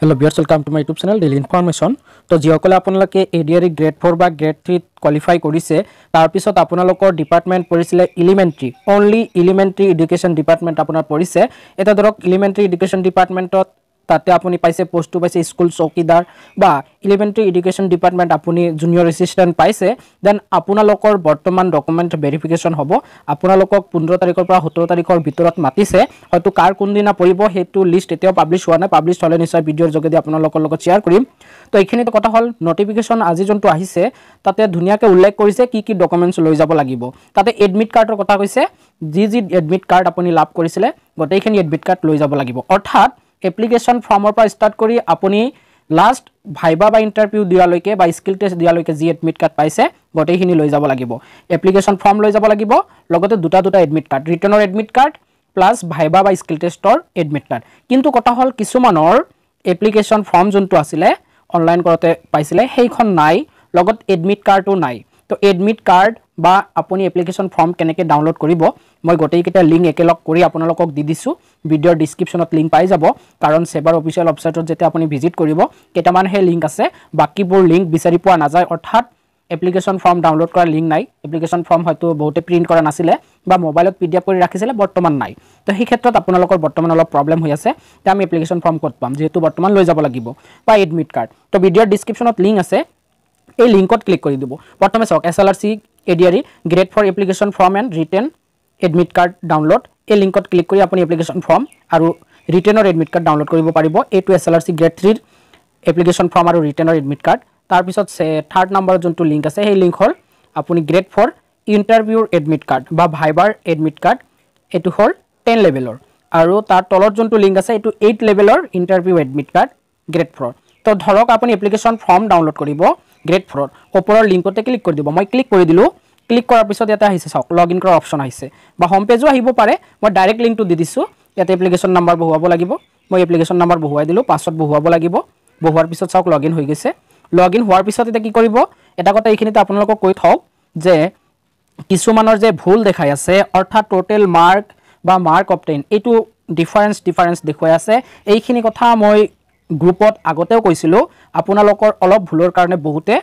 hello' viewers welcome to my YouTube channel daily information তো যিসকলে আপোনালোকে A D R E grade four বা grade থ্ৰীত qualify কৰিছে তাৰপিছত আপোনালোকৰ ডিপাৰ্টমেণ্ট পৰিছিলে elementary only elementary education department আপোনাৰ পৰিছে এতিয়া ধৰক ইলিমেণ্ট্ৰী এডুকেশ্যন ডিপাৰ্টমেণ্টত তাতে আপুনি পাইছে পোষ্টটো পাইছে স্কুল চকীদাৰ বা এলিমেণ্টেৰী এডুকেশ্যন ডিপাৰ্টমেণ্ট আপুনি জুনিয়ৰ এছিষ্টেণ্ট পাইছে দেন আপোনালোকৰ বৰ্তমান ডকুমেণ্ট ভেৰিফিকেশ্যন হ'ব আপোনালোকক পোন্ধৰ তাৰিখৰ পৰা সোতৰ তাৰিখৰ ভিতৰত মাতিছে হয়তো কাৰ কোনদিনা পৰিব সেইটো লিষ্ট এতিয়াও পাব্লিছ হোৱা নাই পাব্লিছ হ'লে নিশ্চয় ভিডিঅ'ৰ যোগেদি আপোনালোকৰ লগত শ্বেয়াৰ কৰিম তো এইখিনিতে কথা হ'ল নটিফিকেশ্যন আজি যোনটো আহিছে তাতে ধুনীয়াকৈ উল্লেখ কৰিছে কি কি ডকুমেণ্টছ লৈ যাব লাগিব তাতে এডমিট কাৰ্ডৰ কথা কৈছে যি যি এডমিট কাৰ্ড আপুনি লাভ কৰিছিলে গোটেইখিনি এডমিট কাৰ্ড লৈ যাব লাগিব অৰ্থাৎ এপ্লিকেশ্যন ফৰ্মৰ পৰা ষ্টাৰ্ট কৰি আপুনি লাষ্ট ভাইবা বা ইণ্টাৰভিউ দিয়ালৈকে বা স্কিল টেষ্ট দিয়ালৈকে যি এডমিট কাৰ্ড পাইছে গোটেইখিনি লৈ যাব লাগিব এপ্লিকেশ্যন ফৰ্ম লৈ যাব লাগিব লগতে দুটা দুটা এডমিট কাৰ্ড ৰিটাৰ্ণৰ এডমিট কাৰ্ড প্লাছ ভাইবা বা স্কিল টেষ্টৰ এডমিট কাৰ্ড কিন্তু কথা হ'ল কিছুমানৰ এপ্লিকেশ্যন ফৰ্ম যোনটো আছিলে অনলাইন কৰোঁতে পাইছিলে সেইখন নাই লগত এডমিট কাৰ্ডো নাই তো এডমিট কাৰ্ড বা আপুনি এপ্লিকেশ্যন ফৰ্ম কেনেকৈ ডাউনলোড কৰিব মই গোটেইকেইটা লিংক একেলগ কৰি আপোনালোকক দি দিছোঁ ভিডিঅ'ৰ ডিছক্ৰিপশ্যনত লিংক পাই যাব কাৰণ ছেবাৰ অফিচিয়েল ৱেবছাইটত যেতিয়া আপুনি ভিজিট কৰিব কেইটামান সেই লিংক আছে বাকীবোৰ লিংক বিচাৰি পোৱা নাযায় অৰ্থাৎ এপ্লিকেশ্যন ফৰ্ম ডাউনলোড কৰা লিংক নাই এপ্লিকেশ্যন ফৰ্ম হয়তো বহুতে প্ৰিণ্ট কৰা নাছিলে বা মোবাইলত পি ডি এফ কৰি ৰাখিছিলে বৰ্তমান নাই তো সেই ক্ষেত্ৰত আপোনালোকৰ বৰ্তমান অলপ প্ৰব্লেম হৈ আছে তে আমি এপ্লিকেশ্যন ফৰ্ম ক'ত পাম যিহেতু বৰ্তমান লৈ যাব লাগিব বা এডমিট কাৰ্ড তো ভিডিঅ'ৰ ডিছক্ৰিপশ্যনত লিংক আছে এই লিংকত ক্লিক কৰি দিব প্ৰথমে চাওক S L R C ADRE grade four application form and written admit card download এই লিঙ্কত ক্লিক করে আপনি এপ্লিকেশন ফর্ম আর রিটেনের এডমিট কার্ড ডাউনলোড করব পাব এই two S L R C grade থ্রির এপ্লিকেশন ফর্ম আর রিটেনের এডমিট কার্ড তারপর থার্ড নম্বর যুক্ত লিঙ্ক আছে সেই লিঙ্ক হল আপনি গ্রেড ফর ইন্টারভিউর এডমিট কার্ড বা ভাইবার এডমিট কার্ড এই হল টেন লেভেলর আর তার তলত যুক্ত লিঙ্ক আছে এই এইট লেভেলর interview admit card grade four তো ধরক আপনি এপ্লিকেশন ফর্ম ডাউনলোড করবেন গ্ৰেট ফ'ৰত ওপৰৰ লিংকতে ক্লিক কৰি দিব মই ক্লিক কৰি দিলোঁ ক্লিক কৰাৰ পিছত ইয়াতে আহিছে চাওক লগ ইন কৰাৰ অপশ্যন আহিছে বা হোম পেজো আহিব পাৰে মই ডাইৰেক্ট লিংকটো দি দিছোঁ ইয়াতে এপ্লিকেশ্যন নাম্বাৰ বহুৱাব লাগিব মই এপ্লিকেশ্যন নাম্বাৰ বহুৱাই দিলোঁ পাছত বহুৱাব লাগিব বহুৱাৰ পিছত চাওক লগ ইন হৈ গৈছে লগ ইন হোৱাৰ পিছত এতিয়া কি কৰিব এটা কথা এইখিনিতে আপোনালোকক কৈ থওক যে কিছুমানৰ যে ভুল দেখাই আছে অৰ্থাৎ ট'টেল মাৰ্ক বা মাৰ্ক অপটেইন এইটো ডিফাৰেঞ্চ ডিফাৰেঞ্চ দেখুৱাই আছে এইখিনি কথা মই গ্ৰুপত আগতেও কৈছিলোঁ আপোনালোকৰ অলপ ভুলৰ কাৰণে বহুতে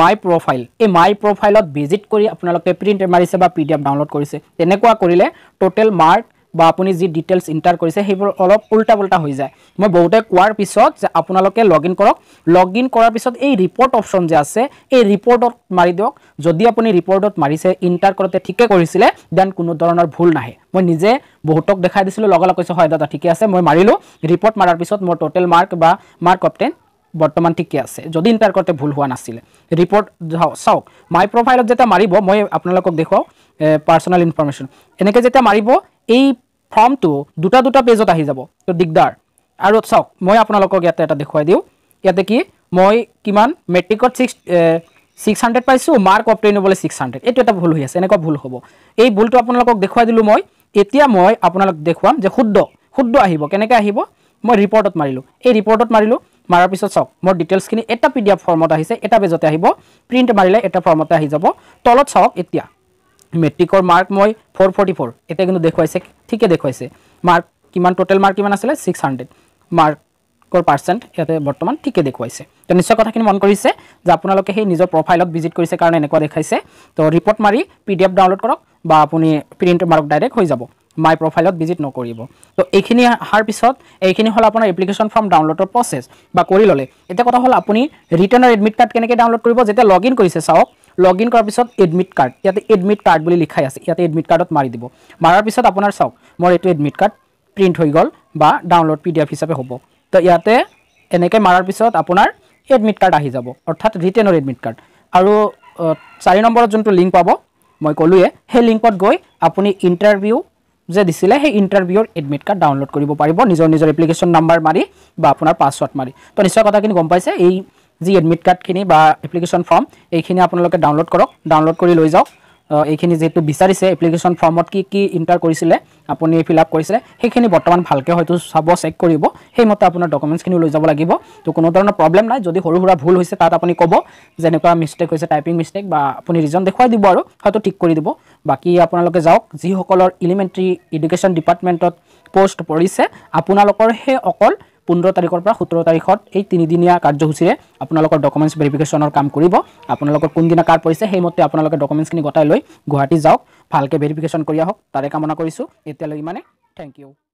মাই প্ৰফাইল এই মাই প্ৰফাইলত ভিজিট কৰি আপোনালোকে প্ৰিণ্ট মাৰিছে বা পি ডি এফ ডাউনলোড কৰিছে তেনেকুৱা কৰিলে ট'টেল মাৰ্ক বা আপুনি যি ডিটেইলছ ইণ্টাৰ কৰিছে সেইবোৰ অলপ উল্টা পল্টা হৈ যায় মই বহুতে কোৱাৰ পিছত যে আপোনালোকে লগ ইন কৰক লগ ইন কৰাৰ পিছত এই ৰিপৰ্ট অপশ্যন যে আছে এই ৰিপৰ্টত মাৰি দিয়ক যদি আপুনি ৰিপৰ্টত মাৰিছে ইণ্টাৰ কৰোঁতে ঠিকে কৰিছিলে দেন কোনো ধৰণৰ ভুল নাহে মই নিজে বহুতক দেখাই দিছিলোঁ লগে লগ কৈছোঁ হয় দাদা ঠিকে আছে মই মাৰিলোঁ ৰিপৰ্ট মাৰাৰ পিছত মোৰ ট'টেল মাৰ্ক বা মাৰ্ক অপটেন বৰ্তমান ঠিকে আছে যদি ইণ্টাৰ কৰোঁতে ভুল হোৱা নাছিলে ৰিপৰ্ট চাওক মাই প্ৰফাইলত যেতিয়া মাৰিব মই আপোনালোকক দেখুৱাওঁ পাৰ্চনেল ইনফৰ্মেশ্যন এনেকৈ যেতিয়া মাৰিব এই ফৰ্মটো দুটা দুটা পেজত আহি যাব তো দিগদাৰ আৰু চাওক মই আপোনালোকক ইয়াতে এটা দেখুৱাই দিওঁ ইয়াতে কি মই কিমান মেট্ৰিকত ছিক্স ছিক্স হাণ্ড্ৰেড পাইছোঁ মাৰ্ক অপটেইনেবলৈ ছিক্স হাণ্ড্ৰেড এইটো এটা ভুল হৈ আছে এনেকুৱা ভুল হ'ব এই ভুলটো আপোনালোকক দেখুৱাই দিলোঁ মই এতিয়া মই আপোনালোক দেখুৱাম যে শুদ্ধ শুদ্ধ আহিব কেনেকৈ আহিব মই ৰিপৰ্টত মাৰিলোঁ এই ৰিপৰ্টত মাৰিলোঁ মাৰাৰ পিছত চাওক মোৰ ডিটেইলছখিনি এটা পি ডি এফ ফৰ্মত আহিছে এটা পেজতে আহিব প্ৰিণ্ট মাৰিলে এটা ফৰ্মতে আহি যাব তলত চাওক এতিয়া মেট্ৰিকৰ মাৰ্ক মই ফ'ৰ ফৰ্টি ফ'ৰ এতিয়া কিন্তু দেখুৱাইছে ঠিকে দেখুৱাইছে মাৰ্ক কিমান টোটেল মাৰ্ক কিমান আছিলে ছিক্স হাণ্ড্ৰেড মাৰ্কৰ পাৰ্চেণ্ট ইয়াতে বৰ্তমান ঠিকে দেখুৱাইছে তো নিশ্চয় কথাখিনি মন কৰিছে যে আপোনালোকে সেই নিজৰ প্ৰফাইলত ভিজিট কৰিছে কাৰণে এনেকুৱা দেখাইছে তো ৰিপৰ্ট মাৰি পি ডি এফ ডাউনলোড কৰক বা আপুনি প্ৰিণ্ট মাৰ্ক ডাইৰেক্ট হৈ যাব মাই প্ৰফাইলত ভিজিট নকৰিব তো এইখিনি অহাৰ পিছত এইখিনি হ'ল আপোনাৰ এপ্লিকেশ্যন ফৰ্ম ডাউনলোডৰ প্ৰচেছ বা কৰি ল'লে এতিয়া কথা হ'ল আপুনি ৰিটাৰ্ণৰ এডমিট কাৰ্ড কেনেকৈ ডাউনলোড কৰিব যেতিয়া লগ ইন কৰিছে চাওক লগ ইন কৰাৰ পিছত এডমিট কাৰ্ড ইয়াতে এডমিট কাৰ্ড বুলি লিখাই আছে ইয়াতে এডমিট কাৰ্ডত মাৰি দিব মাৰাৰ পিছত আপোনাৰ চাওক মোৰ এইটো এডমিট কাৰ্ড প্ৰিণ্ট হৈ গ'ল বা ডাউনলোড পি ডি এফ হিচাপে হ'ব তো ইয়াতে এনেকৈ মাৰাৰ পিছত আপোনাৰ এডমিট কাৰ্ড আহি যাব অৰ্থাৎ ৰিটেনৰ এডমিট কাৰ্ড আৰু চাৰি নম্বৰত যোনটো লিংক পাব মই ক'লোৱে সেই লিংকত গৈ আপুনি ইণ্টাৰভিউ যে দিছিলে সেই ইণ্টাৰভিউৰ এডমিট কাৰ্ড ডাউনলোড কৰিব পাৰিব নিজৰ নিজৰ এপ্লিকেশ্যন নাম্বাৰ মাৰি বা আপোনাৰ পাছৱৰ্ড মাৰি তো নিশ্চয় কথাখিনি গম পাইছে এই যি এডমিট কাৰ্ডখিনি বা এপ্লিকেশ্যন ফৰ্ম এইখিনি আপোনালোকে ডাউনলোড কৰক ডাউনলোড কৰি লৈ যাওক এইখিনি যিহেতু বিচাৰিছে এপ্লিকেশ্যন ফৰ্মত কি কি ইণ্টাৰ কৰিছিলে আপুনি ফিল আপ কৰিছিলে সেইখিনি বৰ্তমান ভালকৈ হয়তো চাব চেক কৰিব সেইমতে আপোনাৰ ডকুমেণ্টছখিনিও লৈ যাব লাগিব তো কোনো ধৰণৰ প্ৰব্লেম নাই যদি সৰু সুৰা ভুল হৈছে তাত আপুনি ক'ব যেনেকুৱা মিষ্টেক হৈছে টাইপিং মিষ্টেক বা আপুনি ৰিজন দেখুৱাই দিব আৰু হয়তো ঠিক কৰি দিব বাকী আপোনালোকে যাওক যিসকলৰ এলিমেণ্টেৰী এডুকেশ্যন ডিপাৰ্টমেণ্টত পষ্ট পৰিছে আপোনালোকৰ সেই অকল পোন্ধৰ তাৰিখৰ পৰা সোতৰ তাৰিখত এই তিনিদিনীয়া কাৰ্যসূচীৰে আপোনালোকৰ ডকুমেণ্টছ ভেৰিফিকেশ্যনৰ কাম কৰিব আপোনালোকৰ কোনদিনা কাৰ্ড পৰিছে সেইমতে আপোনালোকে ডকুমেণ্টছখিনি গোটাই লৈ গুৱাহাটী যাওক ভালকৈ ভেৰিফিকেশ্যন কৰি আহক তাৰে কামনা কৰিছোঁ এতিয়ালৈ ইমানে থেংক ইউ